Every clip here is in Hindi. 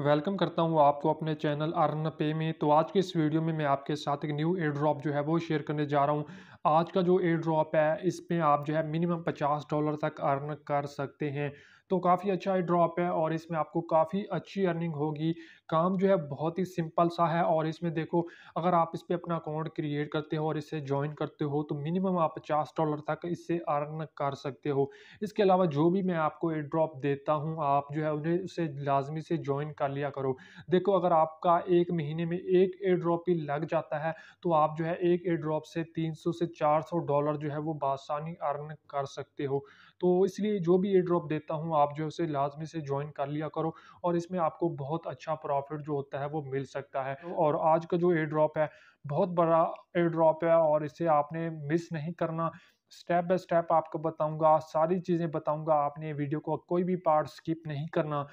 वेलकम करता हूँ आपको अपने चैनल अर्न पे में तो आज के इस वीडियो में मैं आपके साथ एक न्यू एयर ड्रॉप जो है वो शेयर करने जा रहा हूँ आज का जो एयर ड्रॉप है इसमें आप जो है मिनिमम 50 डॉलर तक अर्न कर सकते हैं तो काफ़ी अच्छा एयर ड्रॉप है और इसमें आपको काफ़ी अच्छी अर्निंग होगी काम जो है बहुत ही सिंपल सा है और इसमें देखो अगर आप इस पर अपना अकाउंट क्रिएट करते हो और इसे ज्वाइन करते हो तो मिनिमम आप पचास डॉलर तक इससे अर्न कर सकते हो इसके अलावा जो भी मैं आपको एयर ड्रॉप देता हूँ आप जो है उन्हें उसे लाजमी से ज्वाइन कर लिया करो देखो अगर आपका एक महीने में एक एयर ड्रॉप ही लग जाता है तो आप जो है एक एयर ड्रॉप से तीन से चार डॉलर जो है वो बासानी अर्न कर सकते हो तो इसलिए जो भी एयर ड्रॉप देता हूँ आप जो है उसे लाजमी से ज्वाइन कर लिया करो और इसमें आपको बहुत अच्छा प्रॉफिट प्रॉफिट जो होता है वो मिल सकता है तो और आज का जो एयर ड्रॉप है बहुत बड़ा एयर ड्रॉप है और इसे आपने मिस नहीं करना स्टेप बाय स्टेप आपको बताऊंगा सारी चीज़ें बताऊंगा आपने वीडियो को कोई भी पार्ट स्किप नहीं करना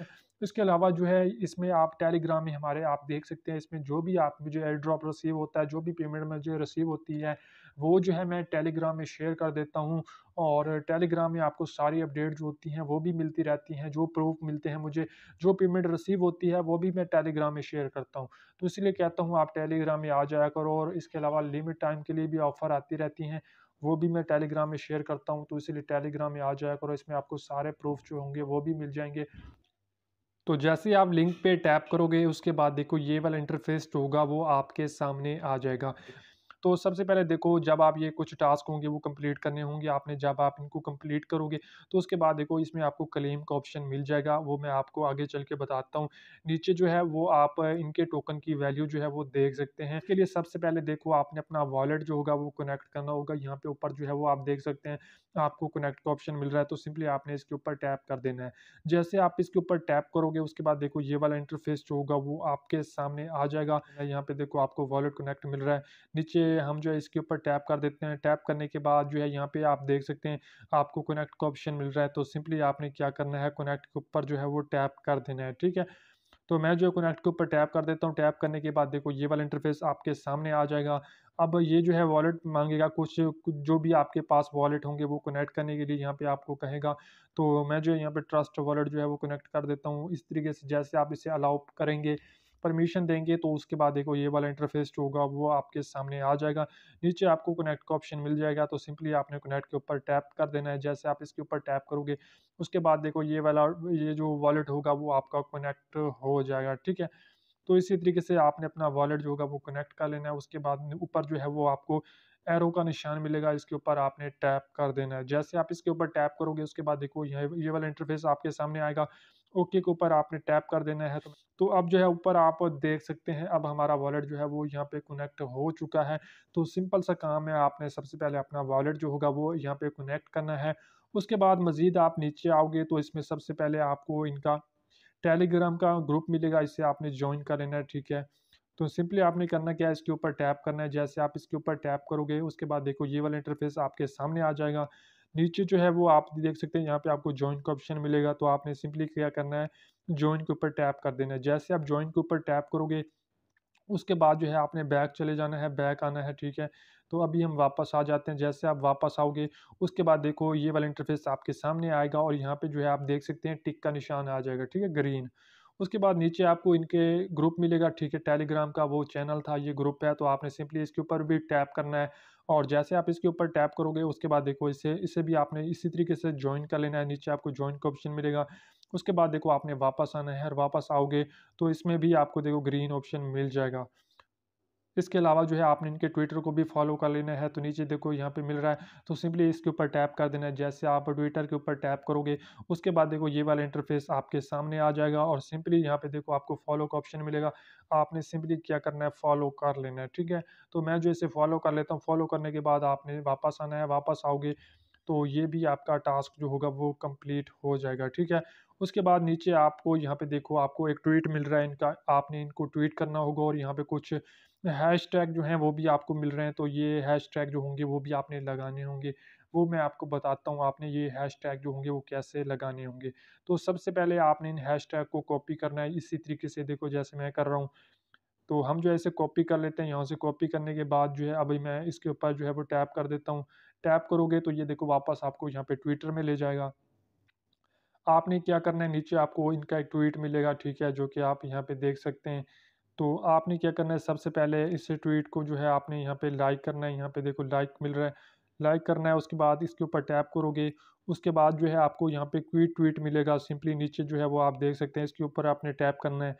इसके अलावा जो है इसमें आप टेलीग्राम में हमारे आप देख सकते हैं इसमें जो भी आप मुझे एयर ड्रॉप रिसीव होता है जो भी पेमेंट मुझे रिसीव होती है वो जो है मैं टेलीग्राम में शेयर कर देता हूँ और टेलीग्राम में आपको सारी अपडेट जो होती हैं वो भी मिलती रहती हैं जो प्रूफ मिलते हैं मुझे जो पेमेंट रिसीव होती है वो भी मैं टेलीग्राम में शेयर करता हूँ तो इसलिए कहता हूँ आप टेलीग्राम में आ जाया करो और इसके अलावा लिमिट टाइम के लिए भी ऑफ़र आती रहती हैं वो भी मैं टेलीग्राम में शेयर करता हूँ तो इसीलिए टेलीग्राम में आ जाया करो इसमें आपको सारे प्रूफ जो होंगे वो भी मिल जाएंगे तो जैसे आप लिंक पे टैप करोगे उसके बाद देखो ये वाला इंटरफेस होगा वो आपके सामने आ जाएगा तो सबसे पहले देखो जब आप ये कुछ टास्क होंगे वो कंप्लीट करने होंगे आपने जब आप इनको कंप्लीट करोगे तो उसके बाद देखो इसमें आपको क्लेम का ऑप्शन मिल जाएगा वो मैं आपको आगे चल के बताता हूँ नीचे जो है वो आप इनके टोकन की वैल्यू जो है वो देख सकते हैं इसके लिए सबसे पहले देखो आपने अपना वॉलेट जो होगा वो कनेक्ट करना होगा यहाँ पे ऊपर जो है वो आप देख सकते हैं आपको कनेक्ट का ऑप्शन मिल रहा है तो सिंपली आपने इसके ऊपर टैप कर देना है जैसे आप इसके ऊपर टैप करोगे उसके बाद देखो ये वाला इंटरफेस जो होगा वो आपके सामने आ जाएगा यहाँ पे देखो आपको वॉलेट कनेक्ट मिल रहा है नीचे हम जो है इसके ऊपर टैप कर देते हैं टैप करने के बाद जो है यहाँ पे आप देख सकते हैं आपको कनेक्ट का ऑप्शन मिल रहा है तो सिंपली आपने क्या करना है कनेक्ट के ऊपर जो है वो टैप कर देना है ठीक है तो मैं जो कनेक्ट के ऊपर टैप कर देता हूँ टैप करने के बाद देखो ये वाला इंटरफेस आपके सामने आ जाएगा अब ये जो है वॉलेट मांगेगा कुछ जो भी आपके पास वॉलेट होंगे वो कनेक्ट करने के लिए यहाँ पे आपको कहेगा तो मैं जो है यहाँ पे ट्रस्ट वॉलेट जो है वो कनेक्ट कर देता हूँ इस तरीके से जैसे आप इसे अलाउ करेंगे परमिशन देंगे तो उसके बाद देखो ये वाला इंटरफेस जो होगा वो आपके सामने आ जाएगा नीचे आपको कनेक्ट का ऑप्शन मिल जाएगा तो सिंपली आपने कनेक्ट के ऊपर टैप कर देना है जैसे आप इसके ऊपर टैप करोगे उसके बाद देखो ये वाला ये जो वॉलेट होगा वो आपका कनेक्ट हो जाएगा ठीक है तो इसी तरीके से आपने अपना वॉलेट जो होगा वो कनेक्ट कर लेना है उसके बाद ऊपर जो है वो आपको एरो का निशान मिलेगा इसके ऊपर आपने टैप कर देना है जैसे आप इसके ऊपर टैप करोगे उसके बाद देखो यह ये वाला इंटरफेस आपके सामने आएगा ओके के ऊपर आपने टैप कर देना है तो तो अब जो है ऊपर आप देख सकते हैं अब हमारा वॉलेट जो है वो यहाँ पे कनेक्ट हो चुका है तो सिंपल सा काम है आपने सबसे पहले अपना वॉलेट जो होगा वो यहाँ पे कनेक्ट करना है उसके बाद मज़ीद आप नीचे आओगे तो इसमें सबसे पहले आपको इनका टेलीग्राम का ग्रुप मिलेगा इसे आपने ज्वाइन कर लेना है ठीक है तो सिंपली आपने करना क्या है इसके ऊपर टैप करना है जैसे आप इसके ऊपर टैप करोगे उसके बाद देखो ये वाला इंटरफेस आपके सामने आ जाएगा नीचे जो है वो आप देख सकते हैं यहाँ पे आपको ज्वाइन का ऑप्शन मिलेगा तो आपने सिंपली क्या करना है ज्वाइन के ऊपर टैप कर देना है जैसे आप ज्वाइन के ऊपर टैप करोगे उसके बाद जो है आपने बैक चले जाना है बैक आना है ठीक है तो अभी हम वापस आ जाते हैं जैसे आप वापस आओगे उसके बाद देखो ये वाला इंटरफेस आपके सामने आएगा और यहाँ पे जो है आप देख सकते हैं टिक का निशान आ जाएगा ठीक है ग्रीन उसके बाद नीचे आपको इनके ग्रुप मिलेगा ठीक है टेलीग्राम का वो चैनल था ये ग्रुप है तो आपने सिंपली इसके ऊपर भी टैप करना है और जैसे आप इसके ऊपर टैप करोगे उसके बाद देखो इसे इसे भी आपने इसी तरीके से ज्वाइन कर लेना है नीचे आपको ज्वाइन का ऑप्शन मिलेगा उसके बाद देखो आपने वापस आना है और वापस आओगे तो इसमें भी आपको देखो ग्रीन ऑप्शन मिल जाएगा इसके अलावा जो है आपने इनके ट्विटर को भी फॉलो कर लेना है तो नीचे देखो यहाँ पे मिल रहा है तो सिंपली इसके ऊपर टैप कर देना है जैसे आप ट्विटर के ऊपर टैप करोगे उसके बाद देखो ये वाला इंटरफेस आपके सामने आ जाएगा और सिंपली यहाँ पे देखो आपको फॉलो का ऑप्शन मिलेगा आपने सिंपली क्या करना है फॉलो कर लेना है ठीक है तो मैं जो इसे फॉलो कर लेता हूँ फॉलो करने के बाद आपने वापस आना है वापस आओगे तो ये भी आपका टास्क जो होगा वो कंप्लीट हो जाएगा ठीक है उसके बाद नीचे आपको यहाँ पे देखो आपको एक ट्वीट मिल रहा है इनका आपने इनको ट्वीट करना होगा और यहाँ पे कुछ हैश टैग जो हैं वो भी आपको मिल रहे हैं तो ये हैश टैग जो होंगे वो भी आपने लगाने होंगे वो मैं आपको बताता हूँ आपने ये हैश टैग जो होंगे वो कैसे लगाने होंगे तो सबसे पहले आपने इन हैश टैग को कॉपी करना है इसी तरीके से देखो जैसे मैं कर रहा हूँ तो हम जो है इसे कॉपी कर लेते हैं यहाँ से कॉपी करने के बाद जो है अभी मैं इसके ऊपर जो है वो टैप कर देता हूँ टैप करोगे तो ये देखो वापस आपको यहाँ पे ट्विटर में ले जाएगा आपने क्या करना है नीचे आपको इनका एक ट्वीट मिलेगा ठीक है जो कि आप यहाँ पे देख सकते हैं तो आपने क्या करना है सबसे पहले इस ट्वीट को जो है आपने यहाँ पे लाइक करना है यहाँ पे देखो लाइक मिल रहा है लाइक करना है उसके बाद इसके ऊपर टैप करोगे उसके बाद जो है आपको यहाँ पे क्वीट ट्वीट मिलेगा सिंपली नीचे जो है वो आप देख सकते हैं इसके ऊपर आपने टैप करना है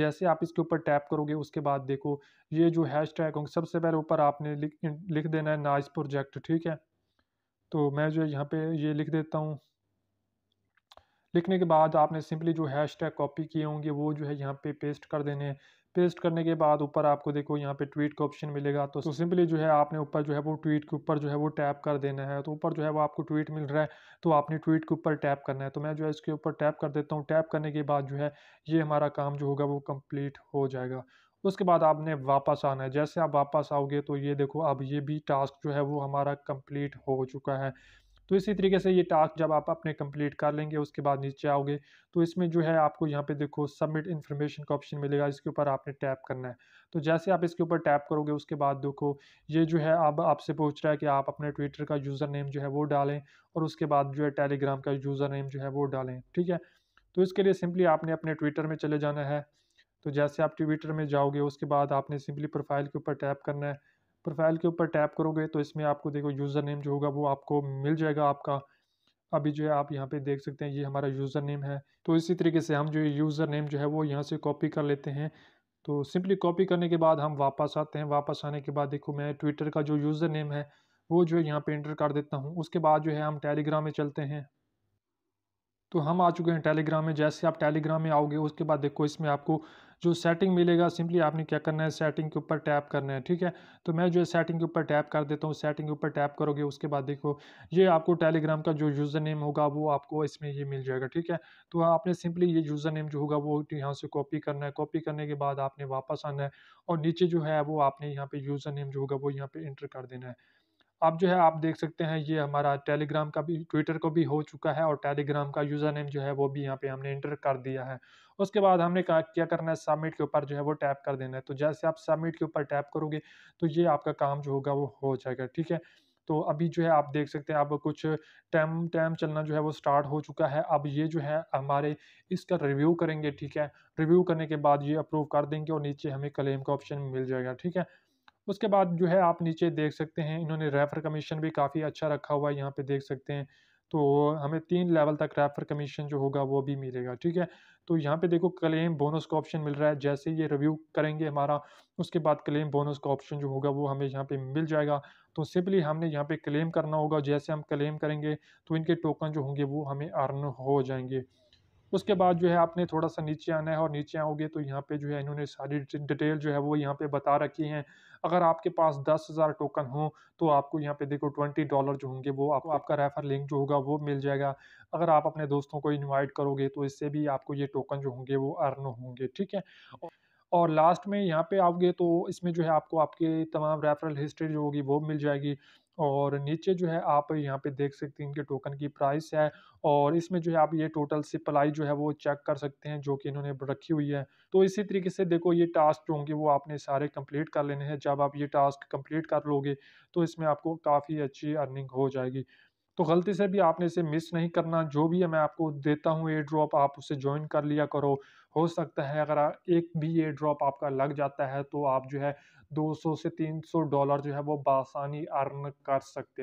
जैसे आप इसके ऊपर टैप करोगे उसके बाद देखो ये जो हैश टैग होंगे सबसे पहले ऊपर आपने लिख लिख देना है नाइस प्रोजेक्ट ठीक है तो मैं जो है यहाँ पे ये लिख देता हूँ लिखने के बाद आपने सिंपली जो हैश टैग कॉपी किए होंगे वो जो है यहाँ पे पेस्ट कर देने हैं पेस्ट करने के बाद ऊपर आपको देखो यहाँ पे ट्वीट का ऑप्शन मिलेगा तो, सिंपली जो है आपने ऊपर जो है वो ट्वीट के ऊपर जो है वो टैप कर देना है तो ऊपर जो है वो आपको ट्वीट मिल रहा है तो आपने ट्वीट के ऊपर टैप करना है तो मैं जो है इसके ऊपर टैप कर देता हूँ टैप करने के बाद जो है ये हमारा काम जो होगा वो कम्प्लीट हो जाएगा उसके बाद आपने वापस आना है जैसे आप वापस आओगे तो ये देखो अब ये भी टास्क जो है वो हमारा कंप्लीट हो चुका है तो इसी तरीके से ये टास्क जब आप अपने कंप्लीट कर लेंगे उसके बाद नीचे आओगे तो इसमें जो है आपको यहाँ पे देखो सबमिट इन्फॉर्मेशन का ऑप्शन मिलेगा इसके ऊपर आपने टैप करना है तो जैसे आप इसके ऊपर टैप करोगे उसके बाद देखो ये जो है अब आपसे पूछ रहा है कि आप अपने ट्विटर का यूज़र नेम जो है वो डालें और उसके बाद जो है टेलीग्राम का यूज़र नेम जो है वो डालें ठीक है तो इसके लिए सिंपली आपने अपने ट्विटर में चले जाना है तो जैसे आप ट्विटर में जाओगे उसके बाद आपने सिंपली प्रोफाइल के ऊपर टैप करना है प्रोफाइल के ऊपर टैप करोगे तो इसमें आपको देखो यूज़र नेम जो होगा वो आपको मिल जाएगा आपका अभी जो है आप यहाँ पे देख सकते हैं ये हमारा यूज़र नेम है तो इसी तरीके से हम जो ये यूज़र नेम जो है वो यहाँ से कॉपी कर लेते हैं तो सिंपली कॉपी करने के बाद हम वापस आते हैं वापस आने के बाद देखो मैं ट्विटर का जो यूज़र नेम है वो जो है यहाँ पे इंटर कर देता हूँ उसके बाद जो है हम टेलीग्राम में चलते हैं तो हम आ चुके हैं टेलीग्राम में जैसे आप टेलीग्राम में आओगे उसके बाद देखो इसमें आपको जो सेटिंग मिलेगा सिंपली आपने क्या करना है सेटिंग के ऊपर टैप करना है ठीक है तो मैं जो है सेटिंग के ऊपर टैप कर देता हूँ सेटिंग के ऊपर टैप करोगे उसके बाद देखो ये आपको टेलीग्राम का जो यूज़र नेम होगा वो आपको इसमें ये मिल जाएगा ठीक है तो आपने सिंपली ये यूज़र नेम जो होगा वो यहाँ से कॉपी करना है कॉपी करने के बाद आपने वापस आना है और नीचे जो है वो आपने यहाँ पर यूज़र नेम जो होगा वो यहाँ पर इंटर कर देना है अब जो है आप देख सकते हैं ये हमारा टेलीग्राम का भी ट्विटर को भी हो चुका है और टेलीग्राम का यूज़र नेम जो है वो भी यहाँ पे हमने इंटर कर दिया है उसके बाद हमने कहा क्या करना है सबमिट के ऊपर जो है वो टैप कर देना है तो जैसे आप सबमिट के ऊपर टैप करोगे तो ये आपका काम जो होगा वो हो जाएगा ठीक है तो अभी जो है आप देख सकते हैं अब कुछ टाइम टाइम चलना जो है वो स्टार्ट हो चुका है अब ये जो है हमारे इसका रिव्यू करेंगे ठीक है रिव्यू करने के बाद ये अप्रूव कर देंगे और नीचे हमें क्लेम का ऑप्शन मिल जाएगा ठीक है उसके बाद जो है आप नीचे देख सकते हैं इन्होंने रेफर कमीशन भी काफ़ी अच्छा रखा हुआ है यहाँ पे देख सकते हैं तो हमें तीन लेवल तक रेफर कमीशन जो होगा वो भी मिलेगा ठीक है तो यहाँ पे देखो क्लेम बोनस का ऑप्शन मिल रहा है जैसे ये रिव्यू करेंगे हमारा उसके बाद क्लेम बोनस का ऑप्शन जो होगा वो हमें यहाँ पे मिल जाएगा तो सिंपली हमने यहाँ पे क्लेम करना होगा जैसे हम क्लेम करेंगे तो इनके टोकन जो होंगे वो हमें अर्न हो जाएंगे उसके बाद जो है आपने थोड़ा सा नीचे आना है और नीचे आओगे तो यहाँ पे जो है इन्होंने सारी डिटेल जो है वो यहाँ पे बता रखी है अगर आपके पास दस हज़ार टोकन हो तो आपको यहाँ पे देखो ट्वेंटी डॉलर जो होंगे वो आपको आपका रेफर लिंक जो होगा वो मिल जाएगा अगर आप अपने दोस्तों को इनवाइट करोगे तो इससे भी आपको ये टोकन जो होंगे वो अर्न होंगे ठीक है और लास्ट में यहाँ पे आओगे तो इसमें जो है आपको आपके तमाम रेफरल हिस्ट्री जो होगी वो मिल जाएगी और नीचे जो है आप यहाँ पे देख सकते हैं इनके टोकन की प्राइस है और इसमें जो है आप ये टोटल सप्लाई जो है वो चेक कर सकते हैं जो कि इन्होंने रखी हुई है तो इसी तरीके से देखो ये टास्क जो होंगे वो आपने सारे कंप्लीट कर लेने हैं जब आप ये टास्क कंप्लीट कर लोगे तो इसमें आपको काफ़ी अच्छी अर्निंग हो जाएगी तो गलती से भी आपने इसे मिस नहीं करना जो भी है मैं आपको देता हूँ एयर ड्रॉप आप उसे ज्वाइन कर लिया करो हो सकता है अगर एक भी एयर ड्रॉप आपका लग जाता है तो आप जो है 200 से 300 डॉलर जो है वो बासानी अर्न कर सकते हो